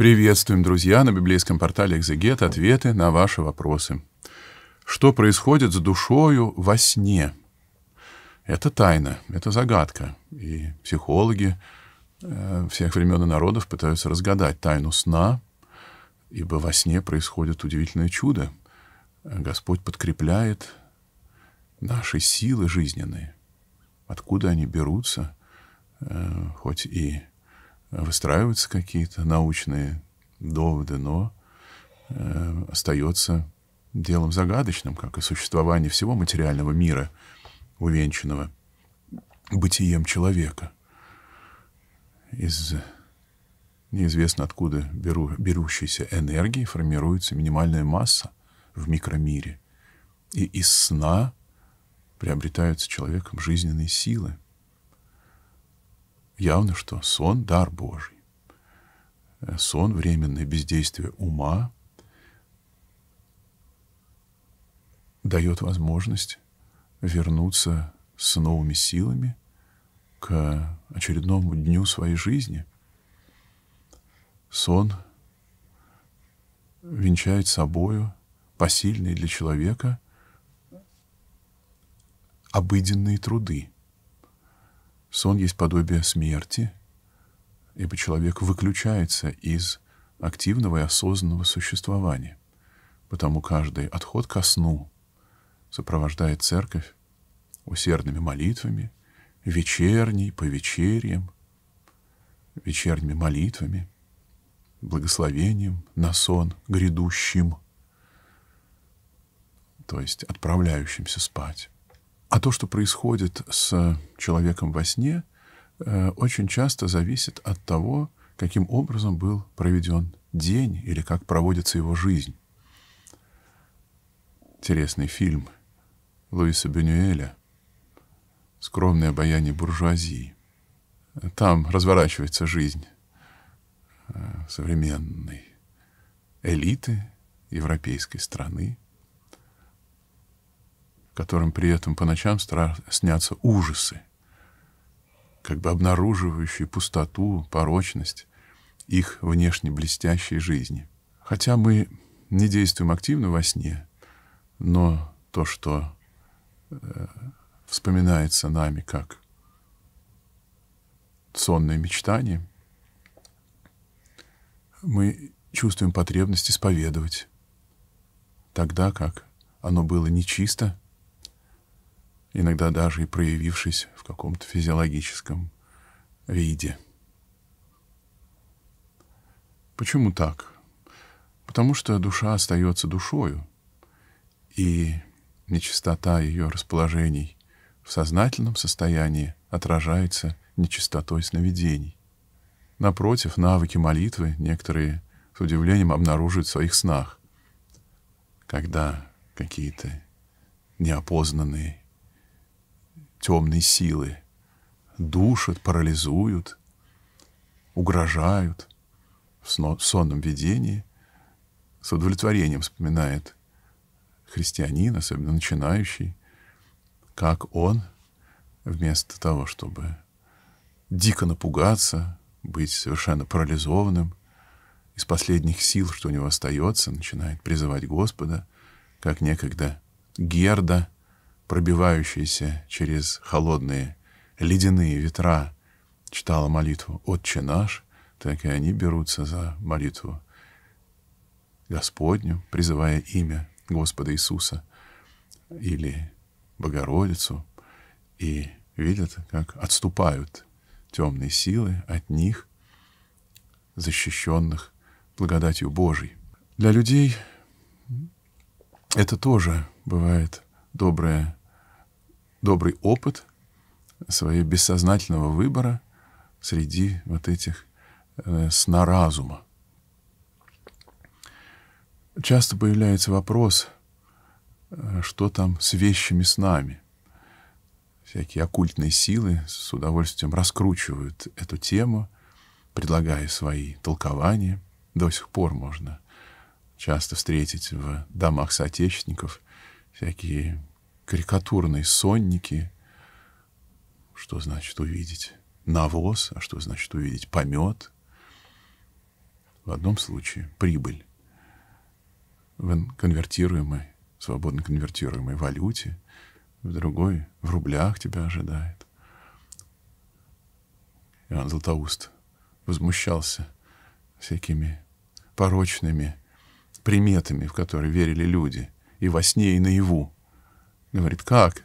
Приветствуем, друзья, на библейском портале «Экзегет» ответы на ваши вопросы. Что происходит с душою во сне? Это тайна, это загадка. И психологи э, всех времен и народов пытаются разгадать тайну сна, ибо во сне происходит удивительное чудо. Господь подкрепляет наши силы жизненные. Откуда они берутся, э, хоть и выстраиваются какие-то научные доводы, но э, остается делом загадочным, как и существование всего материального мира, увенчанного бытием человека. Из неизвестно откуда беру, берущейся энергии формируется минимальная масса в микромире. И из сна приобретаются человеком жизненные силы, явно что сон — дар Божий. Э, сон — временное бездействие ума, дает возможность вернуться с новыми силами к очередному дню своей жизни. Сон венчает собою посильные для человека обыденные труды — Сон есть подобие смерти, ибо человек выключается из активного и осознанного существования. Потому каждый отход ко сну сопровождает церковь усердными молитвами, вечерней, по вечерьям, вечерними молитвами, благословением на сон грядущим, то есть отправляющимся спать. А то, что происходит с человеком во сне, э, очень часто зависит от того, каким образом был проведен день или как проводится его жизнь. Интересный фильм Луиса Бенюэля «Скромное обаяние буржуазии». Там разворачивается жизнь э, современной элиты европейской страны – которым при этом по ночам снятся ужасы, как бы обнаруживающие пустоту, порочность их внешне блестящей жизни. Хотя мы не действуем активно во сне, но то, что э, вспоминается нами как сонное мечтание, мы чувствуем потребность исповедовать, тогда как оно было нечисто иногда даже и проявившись в каком-то физиологическом виде. Почему так? Потому что душа остается душою, и нечистота ее расположений в сознательном состоянии отражается нечистотой сновидений. Напротив, навыки молитвы некоторые с удивлением обнаруживают в своих снах, когда какие-то неопознанные темной силы. Душат, парализуют, угрожают. В сонном видении с удовлетворением вспоминает христианин, особенно начинающий, как он вместо того, чтобы дико напугаться, быть совершенно парализованным, из последних сил, что у него остается, начинает призывать Господа, как некогда Герда — пробивающийся через холодные ледяные ветра, читала молитву «Отче наш», так и они берутся за молитву Господню, призывая имя Господа Иисуса или Богородицу, и видят, как отступают темные силы от них, защищенных благодатью Божией. Для людей это тоже бывает доброе добрый опыт своего бессознательного выбора среди вот этих э, сна разума. Часто появляется вопрос, э, что там с вещами снами. Всякие оккультные силы с удовольствием раскручивают эту тему, предлагая свои толкования. До сих пор можно часто встретить в домах соотечественников всякие карикатурные сонники. Что значит увидеть? Навоз, а что значит увидеть? Помет. В одном случае прибыль в конвертируемой, свободно конвертируемой валюте, в другой в рублях тебя ожидает. Иоанн Златоуст возмущался всякими порочными приметами, в которые верили люди и во сне, и наяву. Говорит, как?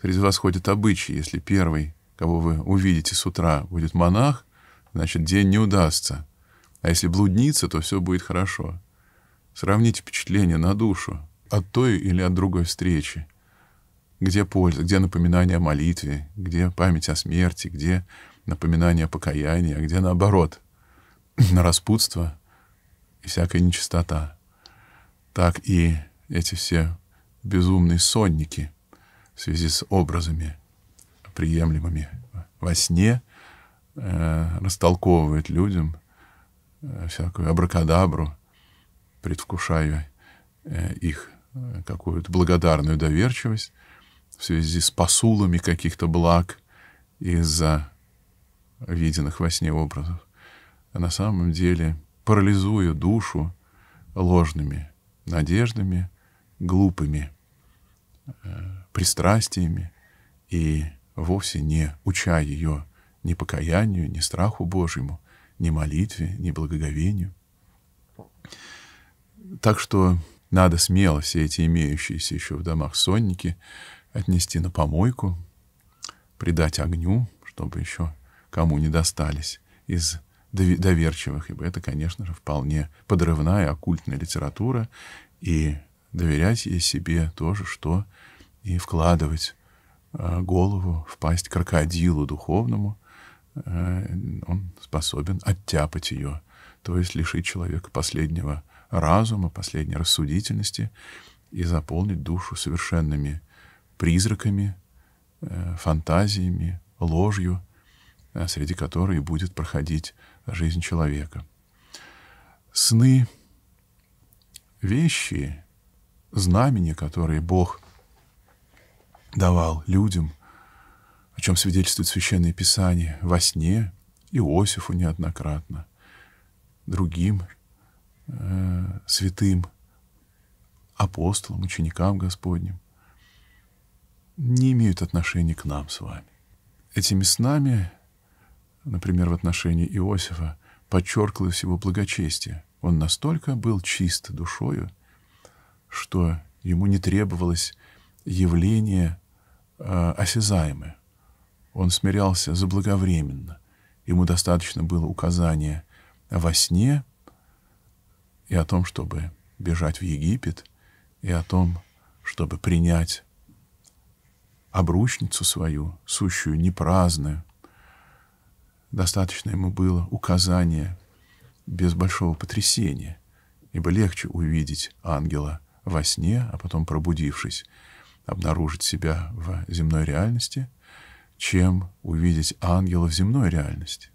Среди вас ходят обычаи, если первый, кого вы увидите с утра, будет монах, значит, день не удастся. А если блудница, то все будет хорошо. Сравните впечатление на душу от той или от другой встречи. Где польза, где напоминание о молитве, где память о смерти, где напоминание о покаянии, а где наоборот, на распутство и всякая нечистота. Так и эти все безумные сонники в связи с образами, приемлемыми во сне, э, растолковывает людям э, всякую абракадабру, предвкушая э, их э, какую-то благодарную доверчивость в связи с посулами каких-то благ из-за виденных во сне образов, а на самом деле парализуя душу ложными надеждами, глупыми пристрастиями и вовсе не уча ее ни покаянию, ни страху Божьему, ни молитве, ни благоговению. Так что надо смело все эти имеющиеся еще в домах сонники отнести на помойку, придать огню, чтобы еще кому не достались из доверчивых, ибо это, конечно же, вполне подрывная оккультная литература, и доверять ей себе тоже, что и вкладывать а, голову в пасть крокодилу духовному, э, он способен оттяпать ее, то есть лишить человека последнего разума, последней рассудительности и заполнить душу совершенными призраками, э, фантазиями, ложью, э, среди которой будет проходить жизнь человека. Сны — вещи, знамения, которые Бог давал людям, о чем свидетельствует Священное Писание, во сне Иосифу неоднократно, другим э, святым, апостолам, ученикам Господним, не имеют отношения к нам с вами. Этими снами, например, в отношении Иосифа, подчерклось его благочестие. Он настолько был чист душою, что ему не требовалось явление э, осязаемое. Он смирялся заблаговременно. Ему достаточно было указания во сне и о том, чтобы бежать в Египет, и о том, чтобы принять обручницу свою, сущую, не праздную. Достаточно ему было указания без большого потрясения, ибо легче увидеть ангела во сне, а потом пробудившись, обнаружить себя в земной реальности, чем увидеть ангела в земной реальности.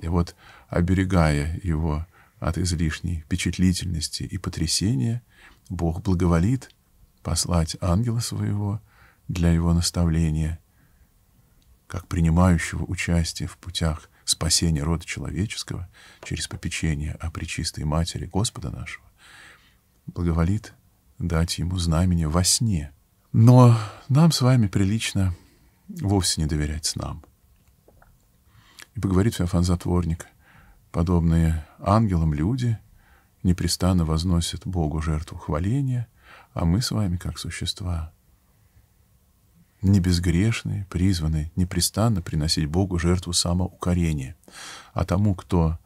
И вот, оберегая его от излишней впечатлительности и потрясения, Бог благоволит послать ангела своего для его наставления, как принимающего участие в путях спасения рода человеческого через попечение о пречистой матери Господа нашего, благоволит дать ему знамение во сне. Но нам с вами прилично вовсе не доверять снам. И поговорит Феофан Затворник, подобные ангелам люди непрестанно возносят Богу жертву хваления, а мы с вами, как существа, не безгрешные, призваны непрестанно приносить Богу жертву самоукорения. А тому, кто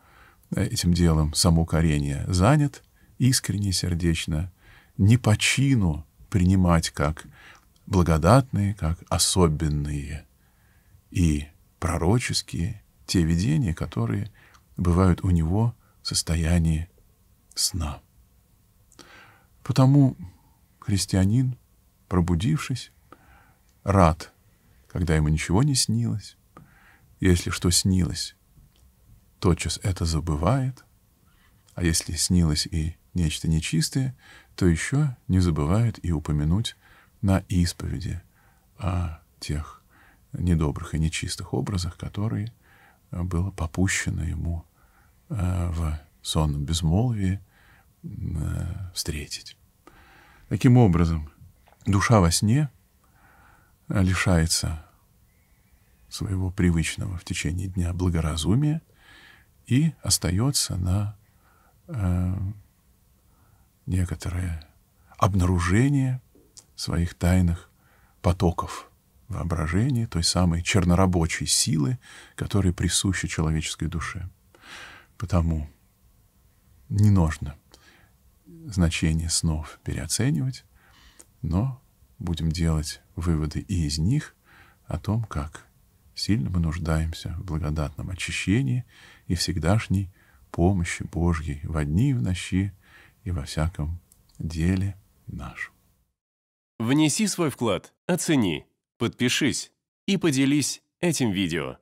этим делом самоукорения занят – искренне, сердечно, не по чину принимать как благодатные, как особенные и пророческие те видения, которые бывают у него в состоянии сна. Потому христианин, пробудившись, рад, когда ему ничего не снилось, если что снилось, тотчас это забывает, а если снилось и нечто нечистое, то еще не забывают и упомянуть на исповеди о тех недобрых и нечистых образах, которые э, было попущено ему э, в сонном безмолвии э, встретить. Таким образом, душа во сне лишается своего привычного в течение дня благоразумия и остается на некоторое обнаружение своих тайных потоков воображения, той самой чернорабочей силы, которая присуща человеческой душе. Потому не нужно значение снов переоценивать, но будем делать выводы и из них о том, как сильно мы нуждаемся в благодатном очищении и всегдашней помощи Божьей в одни и в ночи, и во всяком деле нашем. Внеси свой вклад, оцени, подпишись и поделись этим видео.